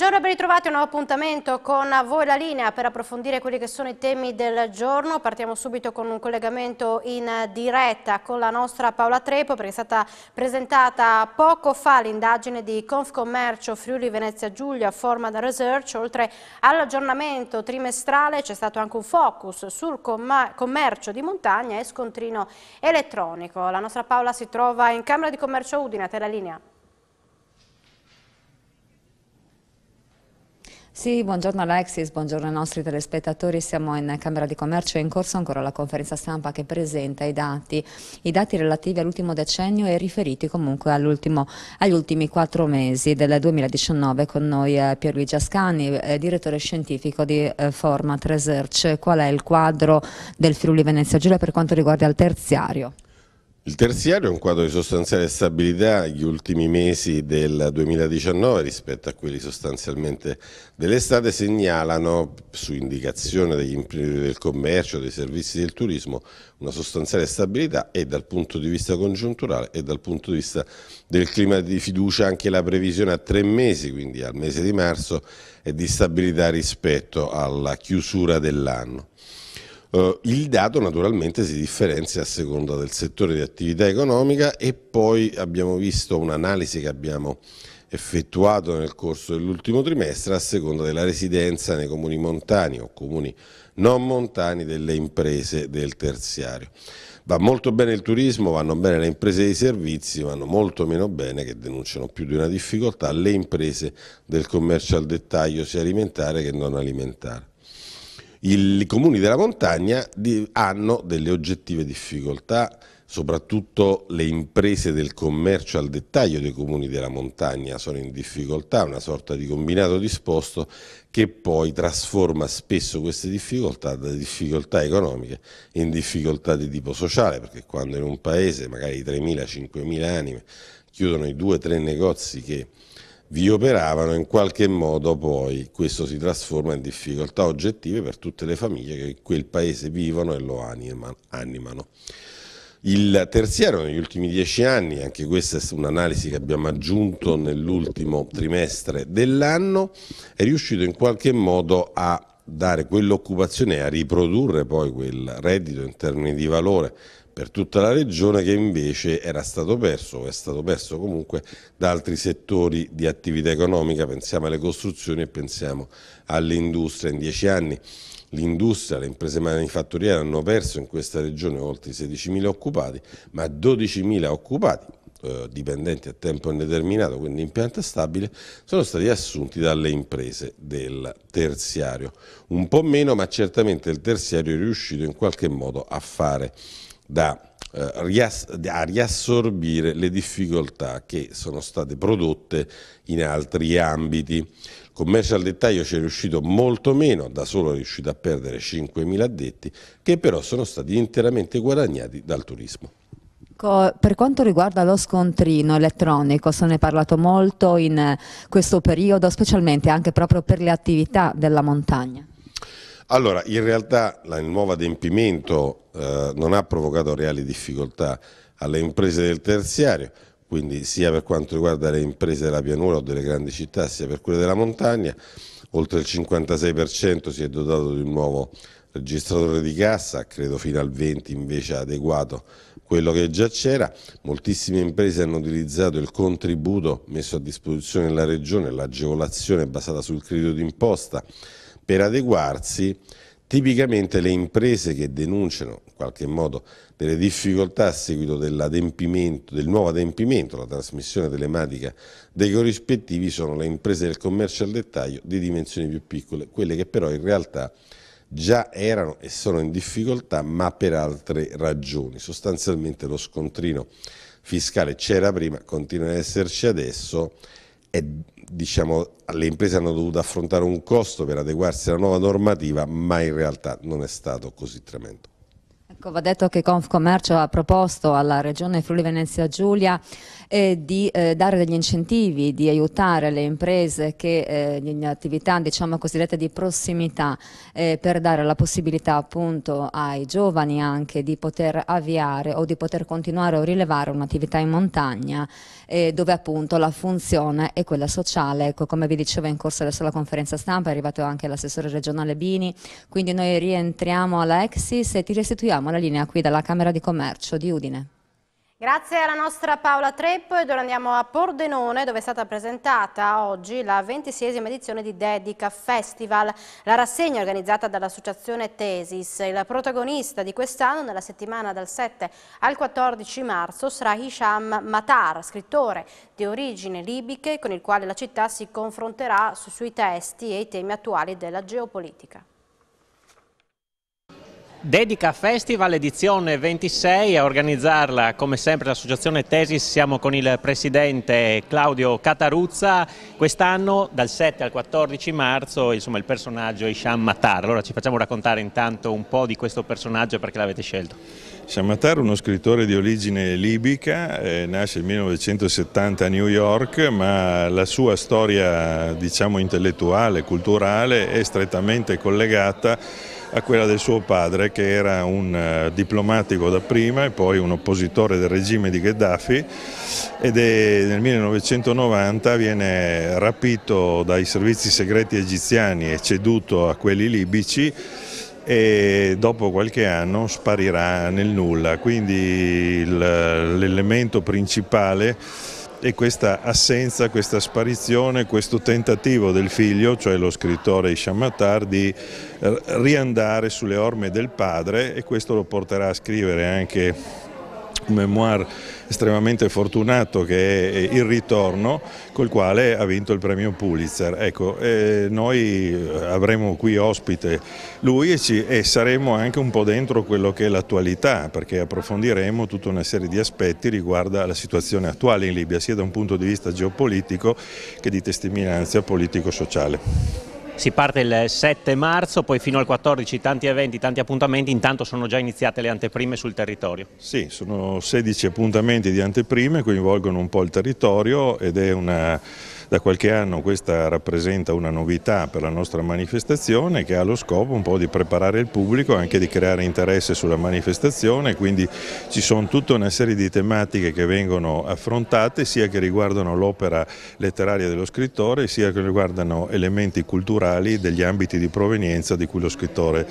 Buongiorno e ben ritrovati un nuovo appuntamento con voi la linea per approfondire quelli che sono i temi del giorno. Partiamo subito con un collegamento in diretta con la nostra Paola Trepo perché è stata presentata poco fa l'indagine di Confcommercio Friuli Venezia Giulia Forma da Research. Oltre all'aggiornamento trimestrale c'è stato anche un focus sul commercio di montagna e scontrino elettronico. La nostra Paola si trova in Camera di Commercio Udine, a te la linea. Sì, buongiorno Alexis, buongiorno ai nostri telespettatori, siamo in Camera di Commercio e in corso ancora la conferenza stampa che presenta i dati, i dati relativi all'ultimo decennio e riferiti comunque agli ultimi quattro mesi del 2019 con noi eh, Pierluigi Ascani, eh, direttore scientifico di eh, Format Research, qual è il quadro del Friuli Venezia Giulia per quanto riguarda il terziario? Il terziario è un quadro di sostanziale stabilità gli ultimi mesi del 2019 rispetto a quelli sostanzialmente dell'estate segnalano su indicazione degli imprenditori del commercio, dei servizi del turismo una sostanziale stabilità e dal punto di vista congiunturale e dal punto di vista del clima di fiducia anche la previsione a tre mesi, quindi al mese di marzo, è di stabilità rispetto alla chiusura dell'anno. Uh, il dato naturalmente si differenzia a seconda del settore di attività economica e poi abbiamo visto un'analisi che abbiamo effettuato nel corso dell'ultimo trimestre a seconda della residenza nei comuni montani o comuni non montani delle imprese del terziario. Va molto bene il turismo, vanno bene le imprese dei servizi, vanno molto meno bene, che denunciano più di una difficoltà, le imprese del commercio al dettaglio, sia alimentare che non alimentare. I comuni della montagna hanno delle oggettive difficoltà, soprattutto le imprese del commercio al dettaglio dei comuni della montagna sono in difficoltà, una sorta di combinato disposto che poi trasforma spesso queste difficoltà da difficoltà economiche in difficoltà di tipo sociale, perché quando in un paese magari 3.000-5.000 anime chiudono i due o tre negozi che vi operavano in qualche modo poi questo si trasforma in difficoltà oggettive per tutte le famiglie che in quel paese vivono e lo animano. Il terziario negli ultimi dieci anni, anche questa è un'analisi che abbiamo aggiunto nell'ultimo trimestre dell'anno, è riuscito in qualche modo a dare quell'occupazione e a riprodurre poi quel reddito in termini di valore per tutta la regione che invece era stato perso o è stato perso comunque da altri settori di attività economica, pensiamo alle costruzioni e pensiamo all'industria in dieci anni. L'industria, le imprese manifatturiere hanno perso in questa regione oltre 16.000 occupati, ma 12.000 occupati eh, dipendenti a tempo indeterminato, quindi in pianta stabile, sono stati assunti dalle imprese del terziario. Un po' meno, ma certamente il terziario è riuscito in qualche modo a fare da, eh, rias a riassorbire le difficoltà che sono state prodotte in altri ambiti. Il commercio al dettaglio ci è riuscito molto meno, da solo è riuscito a perdere 5.000 addetti, che però sono stati interamente guadagnati dal turismo. Per quanto riguarda lo scontrino elettronico, se ne è parlato molto in questo periodo, specialmente anche proprio per le attività della montagna. Allora, in realtà il nuovo adempimento eh, non ha provocato reali difficoltà alle imprese del terziario, quindi sia per quanto riguarda le imprese della pianura o delle grandi città, sia per quelle della montagna, oltre il 56% si è dotato di un nuovo registratore di cassa, credo fino al 20% invece adeguato quello che già c'era, moltissime imprese hanno utilizzato il contributo messo a disposizione della Regione, l'agevolazione basata sul credito d'imposta, per adeguarsi, tipicamente le imprese che denunciano in qualche modo delle difficoltà a seguito del nuovo adempimento, la trasmissione telematica dei corrispettivi sono le imprese del commercio al dettaglio di dimensioni più piccole, quelle che però in realtà già erano e sono in difficoltà ma per altre ragioni. Sostanzialmente lo scontrino fiscale c'era prima, continua ad esserci adesso e, diciamo, le imprese hanno dovuto affrontare un costo per adeguarsi alla nuova normativa, ma in realtà non è stato così tremendo. Ecco, va detto che Confcommercio ha proposto alla Regione Friuli Venezia Giulia eh, di eh, dare degli incentivi, di aiutare le imprese che eh, in attività diciamo cosiddette di prossimità eh, per dare la possibilità appunto ai giovani anche di poter avviare o di poter continuare o rilevare un'attività in montagna eh, dove appunto la funzione è quella sociale, ecco come vi dicevo in corso adesso la conferenza stampa è arrivato anche l'assessore regionale Bini, quindi noi rientriamo alla Exis e ti restituiamo la linea qui dalla Camera di Commercio di Udine. Grazie alla nostra Paola Treppo ed ora andiamo a Pordenone dove è stata presentata oggi la ventisesima edizione di Dedica Festival, la rassegna organizzata dall'associazione Tesis. Il protagonista di quest'anno nella settimana dal 7 al 14 marzo sarà Hisham Matar, scrittore di origine libiche con il quale la città si confronterà sui testi e i temi attuali della geopolitica. Dedica Festival edizione 26 a organizzarla come sempre l'associazione Tesis, siamo con il presidente Claudio Cataruzza, quest'anno dal 7 al 14 marzo insomma, il personaggio Isham Matar, allora ci facciamo raccontare intanto un po' di questo personaggio perché l'avete scelto. Isham Matar è uno scrittore di origine libica, eh, nasce nel 1970 a New York ma la sua storia diciamo intellettuale, culturale è strettamente collegata a quella del suo padre che era un eh, diplomatico dapprima e poi un oppositore del regime di Gheddafi ed è, nel 1990 viene rapito dai servizi segreti egiziani e ceduto a quelli libici e dopo qualche anno sparirà nel nulla, quindi l'elemento principale e questa assenza, questa sparizione, questo tentativo del figlio, cioè lo scrittore Isham Mattar, di eh, riandare sulle orme del padre e questo lo porterà a scrivere anche un memoir estremamente fortunato che è Il ritorno, col quale ha vinto il premio Pulitzer. Ecco, eh, noi eh, avremo qui ospite lui e, ci, e, saremo anche un po' dentro quello che è l'attualità, perché approfondiremo tutta una serie di aspetti riguardo alla situazione attuale in Libia, sia da un punto di vista geopolitico che di testimonianza politico-sociale si parte il 7 marzo, poi fino al 14 tanti eventi, tanti appuntamenti, intanto sono già iniziate le anteprime sul territorio. Sì, sono 16 appuntamenti di anteprime, coinvolgono un po' il territorio ed è una... Da qualche anno questa rappresenta una novità per la nostra manifestazione che ha lo scopo un po' di preparare il pubblico e anche di creare interesse sulla manifestazione, quindi ci sono tutta una serie di tematiche che vengono affrontate sia che riguardano l'opera letteraria dello scrittore sia che riguardano elementi culturali culturali degli ambiti di provenienza di cui lo scrittore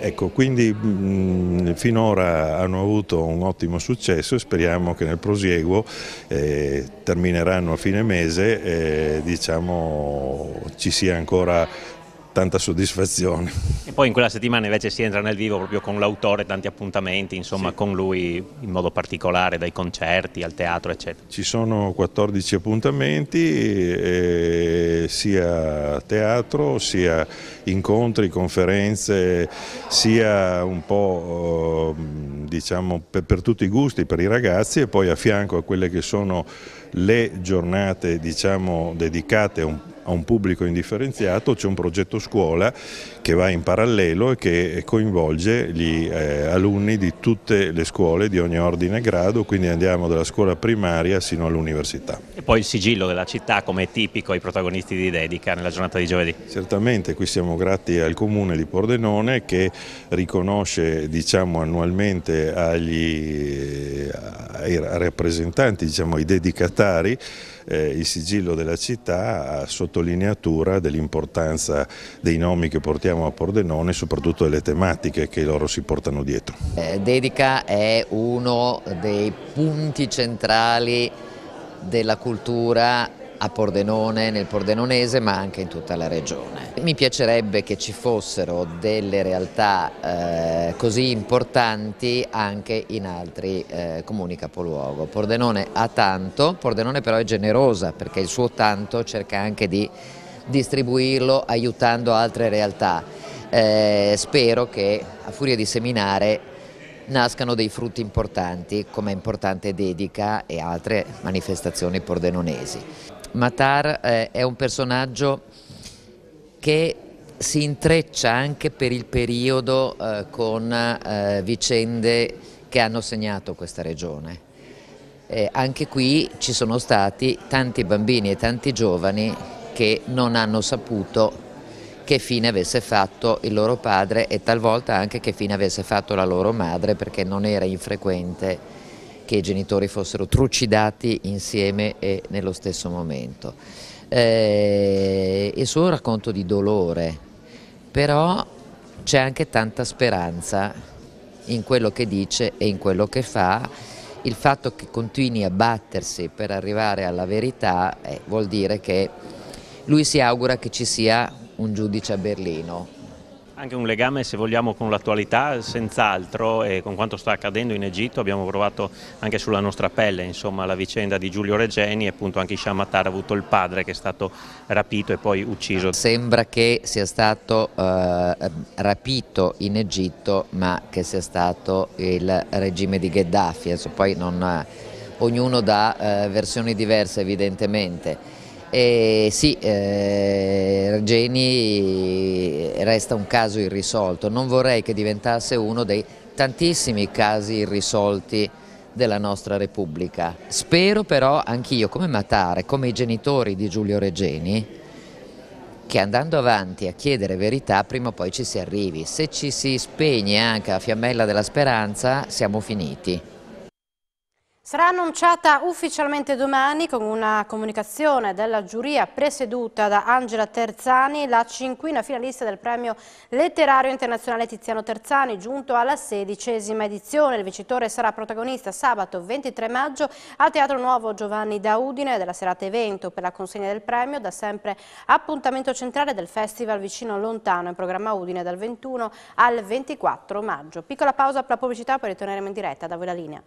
Ecco, quindi mh, finora hanno avuto un ottimo successo e speriamo che nel prosieguo eh, termineranno a fine mese e diciamo, ci sia ancora tanta soddisfazione. E poi in quella settimana invece si entra nel vivo proprio con l'autore, tanti appuntamenti, insomma sì. con lui in modo particolare, dai concerti al teatro eccetera. Ci sono 14 appuntamenti, eh, sia teatro, sia incontri, conferenze, sia un po' mm, diciamo per, per tutti i gusti, per i ragazzi e poi a fianco a quelle che sono le giornate diciamo dedicate un po' a un pubblico indifferenziato, c'è un progetto scuola che va in parallelo e che coinvolge gli eh, alunni di tutte le scuole di ogni ordine e grado, quindi andiamo dalla scuola primaria sino all'università. E poi il sigillo della città come è tipico ai protagonisti di Dedica nella giornata di giovedì. Certamente, qui siamo grati al comune di Pordenone che riconosce diciamo, annualmente agli, eh, ai rappresentanti, diciamo, ai dedicatari eh, il sigillo della città a sottolineatura dell'importanza dei nomi che portiamo a Pordenone e soprattutto delle tematiche che loro si portano dietro. Eh, Dedica è uno dei punti centrali della cultura a Pordenone, nel Pordenonese ma anche in tutta la regione. Mi piacerebbe che ci fossero delle realtà eh, così importanti anche in altri eh, comuni capoluogo. Pordenone ha tanto, Pordenone però è generosa perché il suo tanto cerca anche di distribuirlo aiutando altre realtà. Eh, spero che a furia di seminare nascano dei frutti importanti come è importante Dedica e altre manifestazioni pordenonesi. Matar eh, è un personaggio che si intreccia anche per il periodo eh, con eh, vicende che hanno segnato questa regione. anche qui ci sono stati tanti bambini e tanti giovani che non hanno saputo che fine avesse fatto il loro padre e talvolta anche che fine avesse fatto la loro madre perché non era infrequente che i genitori fossero trucidati insieme e nello stesso momento. Eh, il suo racconto di dolore, però c'è anche tanta speranza in quello che dice e in quello che fa. Il fatto che continui a battersi per arrivare alla verità eh, vuol dire che lui si augura che ci sia un giudice a Berlino, anche un legame se vogliamo con l'attualità senz'altro e con quanto sta accadendo in Egitto, abbiamo provato anche sulla nostra pelle insomma, la vicenda di Giulio Regeni e appunto anche Hisham Attar ha avuto il padre che è stato rapito e poi ucciso. Sembra che sia stato eh, rapito in Egitto ma che sia stato il regime di Gheddafi, Adesso poi non, eh, ognuno dà eh, versioni diverse evidentemente. E sì, eh, Geni resta un caso irrisolto, non vorrei che diventasse uno dei tantissimi casi irrisolti della nostra Repubblica. Spero però anch'io, come Matare, come i genitori di Giulio Regeni, che andando avanti a chiedere verità prima o poi ci si arrivi. Se ci si spegne anche la fiammella della speranza siamo finiti. Sarà annunciata ufficialmente domani con una comunicazione della giuria presieduta da Angela Terzani, la cinquina finalista del premio letterario internazionale Tiziano Terzani, giunto alla sedicesima edizione. Il vincitore sarà protagonista sabato 23 maggio al Teatro Nuovo Giovanni da Udine della serata evento per la consegna del premio, da sempre appuntamento centrale del festival vicino lontano in programma Udine dal 21 al 24 maggio. Piccola pausa per la pubblicità, poi ritorneremo in diretta da voi la linea.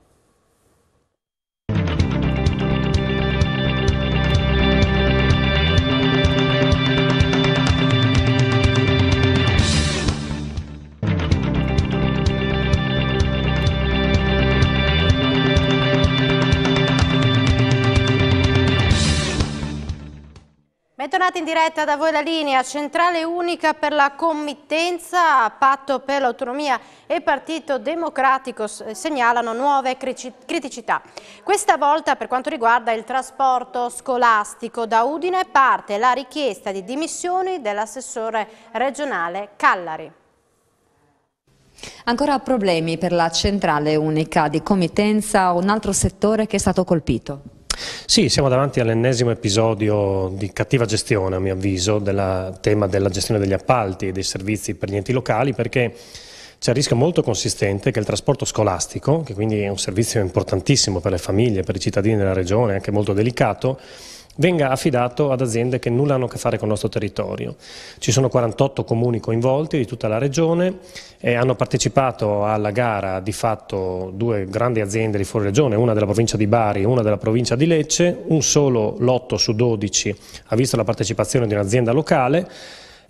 Bentornati in diretta da voi la linea centrale unica per la committenza, patto per l'autonomia e Partito Democratico segnalano nuove criticità. Questa volta per quanto riguarda il trasporto scolastico da Udine parte la richiesta di dimissioni dell'assessore regionale Callari. Ancora problemi per la centrale unica di committenza, un altro settore che è stato colpito. Sì, siamo davanti all'ennesimo episodio di cattiva gestione, a mio avviso, del tema della gestione degli appalti e dei servizi per gli enti locali, perché c'è il rischio molto consistente che il trasporto scolastico, che quindi è un servizio importantissimo per le famiglie, per i cittadini della regione, anche molto delicato, venga affidato ad aziende che nulla hanno a che fare con il nostro territorio. Ci sono 48 comuni coinvolti di tutta la regione, eh, hanno partecipato alla gara di fatto due grandi aziende di fuori regione, una della provincia di Bari e una della provincia di Lecce, un solo lotto su 12 ha visto la partecipazione di un'azienda locale,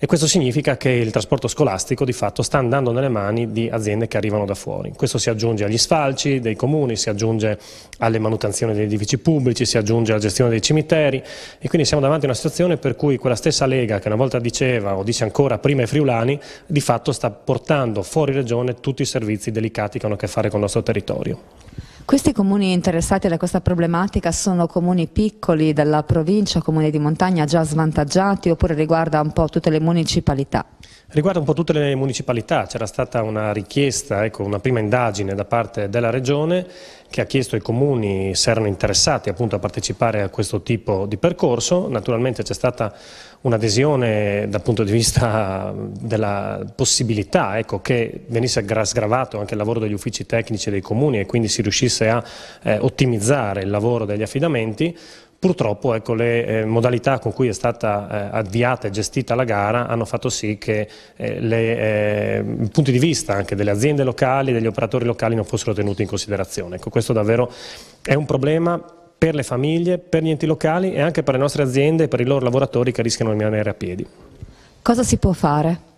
e questo significa che il trasporto scolastico di fatto sta andando nelle mani di aziende che arrivano da fuori. Questo si aggiunge agli sfalci dei comuni, si aggiunge alle manutenzioni degli edifici pubblici, si aggiunge alla gestione dei cimiteri e quindi siamo davanti a una situazione per cui quella stessa Lega che una volta diceva o dice ancora prima i friulani di fatto sta portando fuori regione tutti i servizi delicati che hanno a che fare con il nostro territorio. Questi comuni interessati da questa problematica sono comuni piccoli della provincia, comuni di montagna già svantaggiati oppure riguarda un po' tutte le municipalità? Riguarda un po' tutte le municipalità, c'era stata una richiesta, ecco, una prima indagine da parte della Regione che ha chiesto ai comuni se erano interessati appunto a partecipare a questo tipo di percorso, naturalmente c'è stata un'adesione dal punto di vista della possibilità ecco, che venisse sgravato anche il lavoro degli uffici tecnici dei comuni e quindi si riuscisse a eh, ottimizzare il lavoro degli affidamenti, Purtroppo ecco, le eh, modalità con cui è stata eh, avviata e gestita la gara hanno fatto sì che eh, le, eh, i punti di vista anche delle aziende locali, e degli operatori locali non fossero tenuti in considerazione. Ecco, questo davvero è un problema per le famiglie, per gli enti locali e anche per le nostre aziende e per i loro lavoratori che rischiano di rimanere a piedi. Cosa si può fare?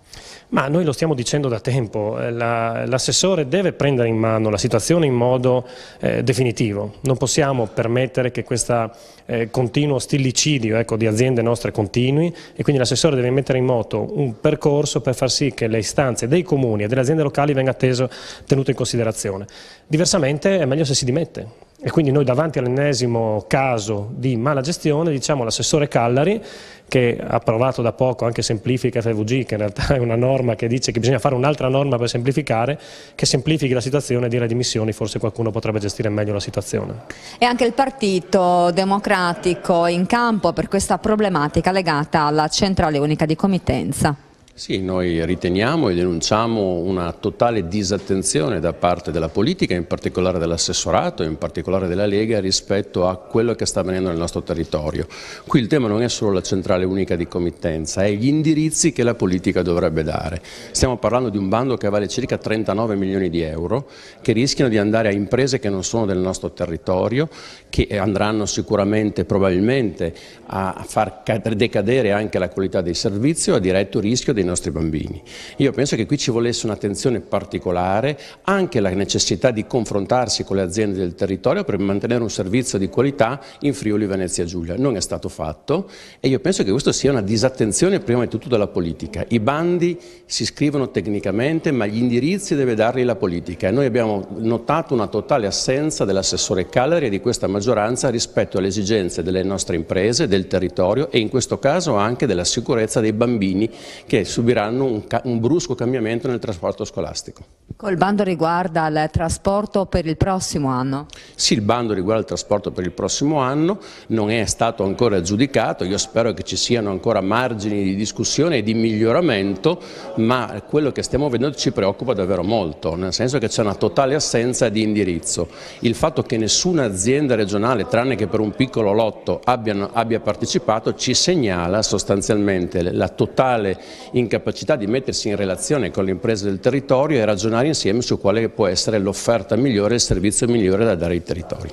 Ma noi lo stiamo dicendo da tempo, eh, l'assessore la, deve prendere in mano la situazione in modo eh, definitivo, non possiamo permettere che questo eh, continuo stillicidio ecco, di aziende nostre continui e quindi l'assessore deve mettere in moto un percorso per far sì che le istanze dei comuni e delle aziende locali venga tenute in considerazione. Diversamente è meglio se si dimette, e quindi noi davanti all'ennesimo caso di mala gestione diciamo all'assessore Callari, che ha approvato da poco anche Semplifica FVG, che in realtà è una norma che dice che bisogna fare un'altra norma per semplificare, che semplifichi la situazione e dire di missioni, forse qualcuno potrebbe gestire meglio la situazione. E anche il Partito Democratico in campo per questa problematica legata alla Centrale Unica di Comitenza. Sì, noi riteniamo e denunciamo una totale disattenzione da parte della politica, in particolare dell'assessorato, e in particolare della Lega, rispetto a quello che sta avvenendo nel nostro territorio. Qui il tema non è solo la centrale unica di committenza, è gli indirizzi che la politica dovrebbe dare. Stiamo parlando di un bando che vale circa 39 milioni di euro, che rischiano di andare a imprese che non sono del nostro territorio, che andranno sicuramente, probabilmente, a far decadere anche la qualità dei servizi o a diretto rischio dei dei nostri bambini. Io penso che qui ci volesse un'attenzione particolare, anche la necessità di confrontarsi con le aziende del territorio per mantenere un servizio di qualità in Friuli Venezia Giulia. Non è stato fatto e io penso che questa sia una disattenzione prima di tutto della politica. I bandi si scrivono tecnicamente ma gli indirizzi deve darli la politica e noi abbiamo notato una totale assenza dell'assessore Calari e di questa maggioranza rispetto alle esigenze delle nostre imprese, del territorio e in questo caso anche della sicurezza dei bambini che subiranno un, un, brusco cambiamento nel trasporto scolastico. Col bando riguarda il trasporto per il prossimo anno? Sì, il bando riguarda il trasporto per il prossimo anno, non è stato ancora giudicato, io spero che ci siano ancora margini di discussione e di miglioramento, ma quello che stiamo vedendo ci preoccupa davvero molto, nel senso che c'è una totale assenza di indirizzo. Il fatto che nessuna azienda regionale, tranne che per un piccolo lotto, abbiano, abbia partecipato ci segnala sostanzialmente la totale incapacità incapacità di mettersi in relazione con le imprese del territorio e ragionare insieme su quale può essere l'offerta migliore e il servizio migliore da dare ai territori.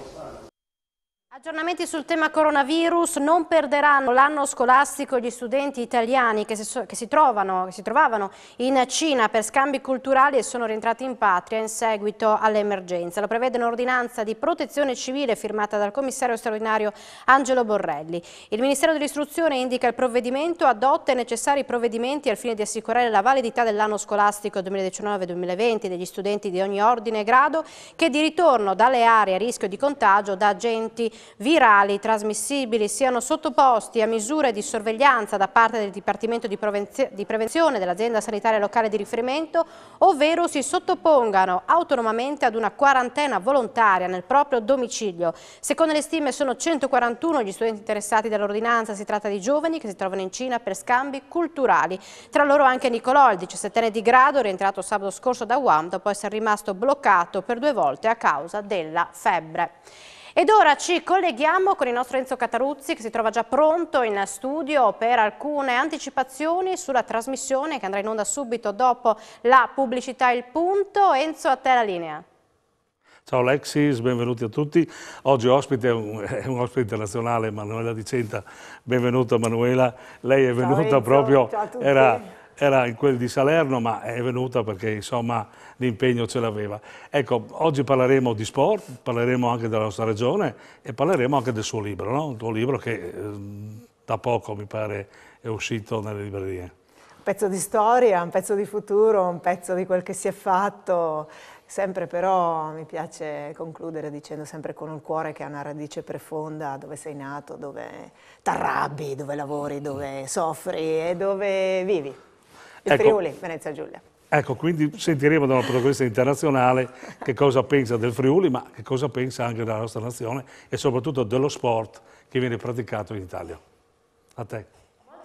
Aggiornamenti sul tema coronavirus, non perderanno l'anno scolastico gli studenti italiani che si, che, si trovano, che si, trovavano in Cina per scambi culturali e sono rientrati in patria in seguito all'emergenza. Lo prevede un'ordinanza di protezione civile firmata dal commissario straordinario Angelo Borrelli. Il Ministero dell'Istruzione indica il provvedimento, adotta i necessari provvedimenti al fine di assicurare la validità dell'anno scolastico 2019-2020 degli studenti di ogni ordine e grado che di ritorno dalle aree a rischio di contagio da agenti virali trasmissibili siano sottoposti a misure di sorveglianza da parte del Dipartimento di, di Prevenzione dell'azienda sanitaria locale di riferimento, ovvero si sottopongano autonomamente ad una quarantena volontaria nel proprio domicilio. Secondo le stime sono 141 gli studenti interessati dall'ordinanza, si tratta di giovani che si trovano in Cina per scambi culturali. Tra loro anche Nicolò, il 17enne di grado, rientrato sabato scorso da Wuhan dopo essere rimasto bloccato per due volte a causa della febbre. Ed ora ci colleghiamo con il nostro Enzo Cataruzzi che si trova già pronto in studio per alcune anticipazioni sulla trasmissione che andrà in onda subito dopo la pubblicità Il Punto. Enzo, a te la linea. Ciao Alexis, benvenuti a tutti. Oggi ospite è un, è un ospite internazionale, Manuela Dicenta. Benvenuta Manuela, lei è venuta proprio, a era, era in quel di Salerno, ma è venuta perché insomma l'impegno ce l'aveva. Ecco, oggi parleremo di sport, parleremo anche della nostra regione e parleremo anche del suo libro, no? un tuo libro che eh, da poco mi pare è uscito nelle librerie. Un pezzo di storia, un pezzo di futuro, un pezzo di quel che si è fatto, sempre però mi piace concludere dicendo sempre con un cuore che ha una radice profonda dove sei nato, dove t'arrabbi, dove lavori, dove soffri e dove vivi il ecco, Friuli, Venezia Giulia. Ecco, quindi sentiremo da una protagonista internazionale che cosa pensa del Friuli, ma che cosa pensa anche della nostra nazione e soprattutto dello sport che viene praticato in Italia. A te.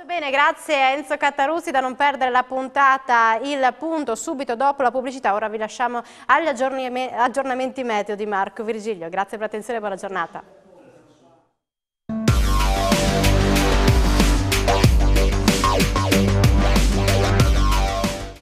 Bene, grazie Enzo Cattaruzzi da non perdere la puntata Il Punto subito dopo la pubblicità. Ora vi lasciamo agli aggiornamenti meteo di Marco Virgilio. Grazie per l'attenzione e buona giornata.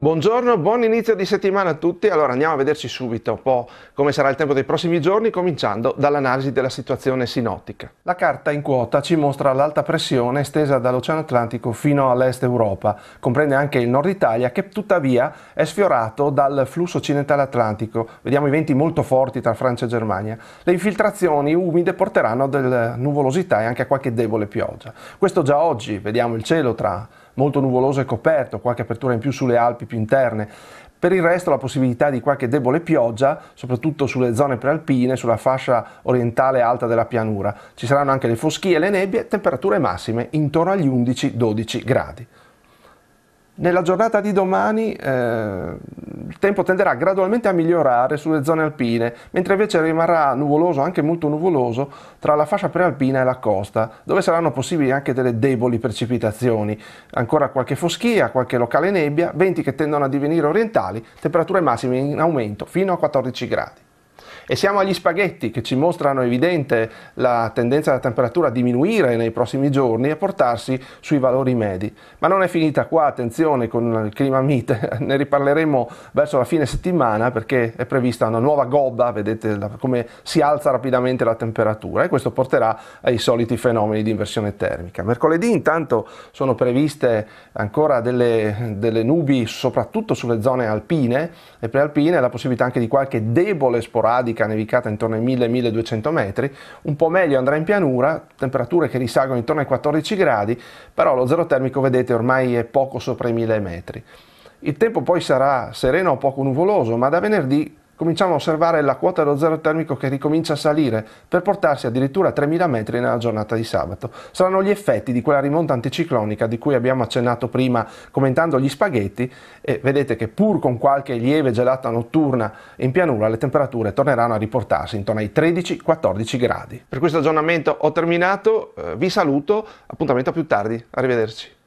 Buongiorno, buon inizio di settimana a tutti. Allora andiamo a vederci subito un po' come sarà il tempo dei prossimi giorni, cominciando dall'analisi della situazione sinottica. La carta in quota ci mostra l'alta pressione estesa dall'Oceano Atlantico fino all'est Europa, comprende anche il nord Italia che tuttavia è sfiorato dal flusso occidentale atlantico. Vediamo i venti molto forti tra Francia e Germania. Le infiltrazioni umide porteranno a della nuvolosità e anche a qualche debole pioggia. Questo già oggi, vediamo il cielo tra molto nuvoloso e coperto, qualche apertura in più sulle Alpi più interne. Per il resto la possibilità di qualche debole pioggia, soprattutto sulle zone prealpine, sulla fascia orientale alta della pianura. Ci saranno anche le foschie e le nebbie, temperature massime intorno agli 11-12 gradi. Nella giornata di domani eh, il tempo tenderà gradualmente a migliorare sulle zone alpine, mentre invece rimarrà nuvoloso, anche molto nuvoloso, tra la fascia prealpina e la costa, dove saranno possibili anche delle deboli precipitazioni. Ancora qualche foschia, qualche locale nebbia, venti che tendono a divenire orientali, temperature massime in aumento fino a 14 gradi. E siamo agli spaghetti che ci mostrano evidente la tendenza della temperatura a diminuire nei prossimi giorni e a portarsi sui valori medi. Ma non è finita qua, attenzione con il clima mite, ne riparleremo verso la fine settimana perché è prevista una nuova gobba, vedete come si alza rapidamente la temperatura e questo porterà ai soliti fenomeni di inversione termica. Mercoledì intanto sono previste ancora delle, delle nubi soprattutto sulle zone alpine e prealpine, la possibilità anche di qualche debole sporadica secca, nevicata intorno ai 1000-1200 metri, un po' meglio andrà in pianura, temperature che risalgono intorno ai 14 gradi, però lo zero termico vedete ormai è poco sopra i 1000 metri. Il tempo poi sarà sereno o poco nuvoloso, ma da venerdì cominciamo a osservare la quota dello zero termico che ricomincia a salire per portarsi addirittura a 3.000 metri nella giornata di sabato. Saranno gli effetti di quella rimonta anticiclonica di cui abbiamo accennato prima commentando gli spaghetti e vedete che pur con qualche lieve gelata notturna in pianura le temperature torneranno a riportarsi intorno ai 13-14 gradi. Per questo aggiornamento ho terminato, eh, vi saluto, appuntamento a più tardi, arrivederci.